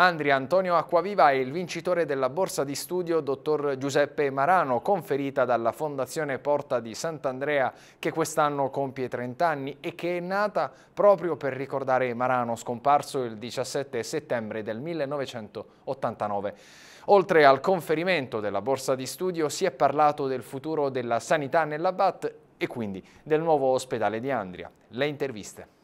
Andria Antonio Acquaviva è il vincitore della borsa di studio dottor Giuseppe Marano, conferita dalla Fondazione Porta di Sant'Andrea, che quest'anno compie 30 anni e che è nata proprio per ricordare Marano, scomparso il 17 settembre del 1989. Oltre al conferimento della borsa di studio si è parlato del futuro della sanità nella BAT e quindi del nuovo ospedale di Andria. Le interviste.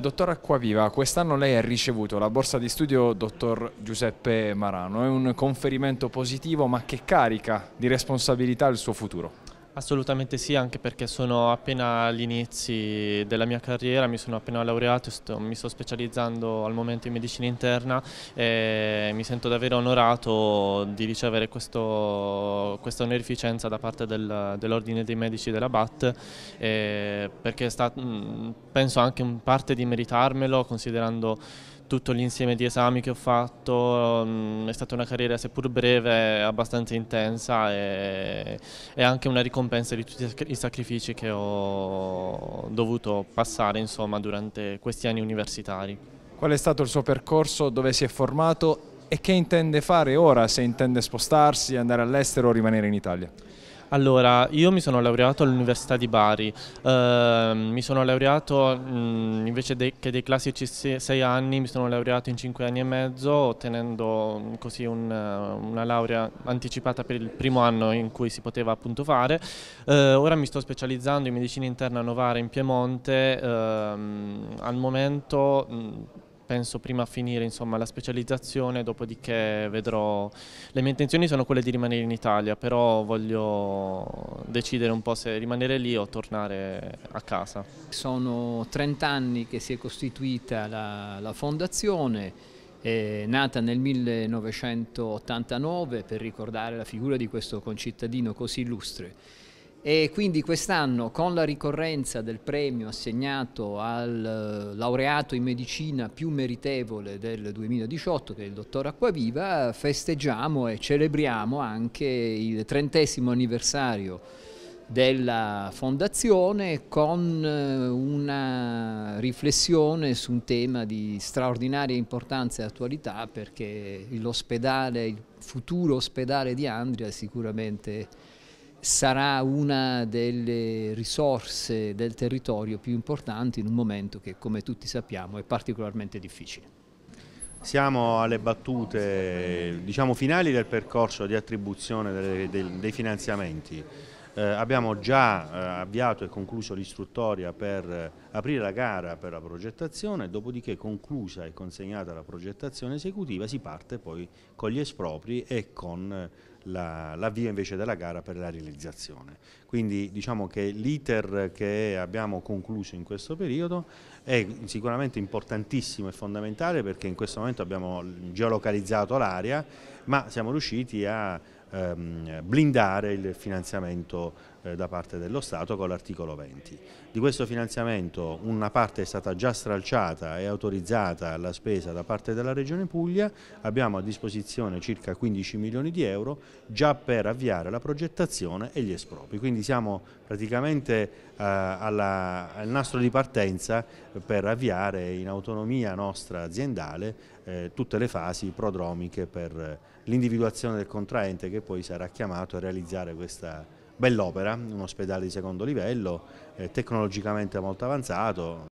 Dottor Acquaviva, quest'anno lei ha ricevuto la borsa di studio dottor Giuseppe Marano, è un conferimento positivo ma che carica di responsabilità il suo futuro. Assolutamente sì, anche perché sono appena agli inizi della mia carriera, mi sono appena laureato, sto, mi sto specializzando al momento in medicina interna e mi sento davvero onorato di ricevere questo, questa onorificenza da parte del, dell'Ordine dei Medici della BAT perché sta, penso anche in parte di meritarmelo considerando tutto l'insieme di esami che ho fatto, mm, è stata una carriera seppur breve abbastanza intensa e, e anche una ricompensa di tutti i sacrifici che ho dovuto passare insomma, durante questi anni universitari. Qual è stato il suo percorso, dove si è formato e che intende fare ora, se intende spostarsi, andare all'estero o rimanere in Italia? Allora, io mi sono laureato all'Università di Bari, eh, mi sono laureato mh, mm, invece dei, che dei classici sei anni, mi sono laureato in cinque anni e mezzo, ottenendo mm, così un, eh, una laurea anticipata per il primo anno in cui si poteva appunto fare. Eh, ora mi sto specializzando in medicina interna a novara in Piemonte, eh, al momento... Mh, mm, penso prima a finire insomma, la specializzazione, dopodiché vedrò... Le mie intenzioni sono quelle di rimanere in Italia, però voglio decidere un po' se rimanere lì o tornare a casa. Sono 30 anni che si è costituita la, la fondazione, eh, nata nel 1989 per ricordare la figura di questo concittadino così illustre e quindi quest'anno con la ricorrenza del premio assegnato al eh, laureato in medicina più meritevole del 2018 che è il dottor Acquaviva festeggiamo e celebriamo anche il trentesimo anniversario della fondazione con eh, una riflessione su un tema di straordinaria importanza e attualità perché l'ospedale, il futuro ospedale di Andria sicuramente sarà una delle risorse del territorio più importanti in un momento che, come tutti sappiamo, è particolarmente difficile. Siamo alle battute diciamo, finali del percorso di attribuzione dei, dei, dei finanziamenti. Eh, abbiamo già eh, avviato e concluso l'istruttoria per eh, aprire la gara per la progettazione, dopodiché conclusa e consegnata la progettazione esecutiva si parte poi con gli espropri e con eh, l'avvio la, invece della gara per la realizzazione. Quindi diciamo che l'iter che abbiamo concluso in questo periodo è sicuramente importantissimo e fondamentale perché in questo momento abbiamo mm, geolocalizzato l'area ma siamo riusciti a ehm, blindare il finanziamento eh, da parte dello Stato con l'articolo 20. Di questo finanziamento una parte è stata già stralciata e autorizzata alla spesa da parte della Regione Puglia, abbiamo a disposizione circa 15 milioni di euro già per avviare la progettazione e gli espropri, quindi siamo praticamente eh, alla, al nastro di partenza per avviare in autonomia nostra aziendale eh, tutte le fasi prodromiche per l'individuazione del contraente che che poi sarà chiamato a realizzare questa bell'opera, un ospedale di secondo livello, eh, tecnologicamente molto avanzato,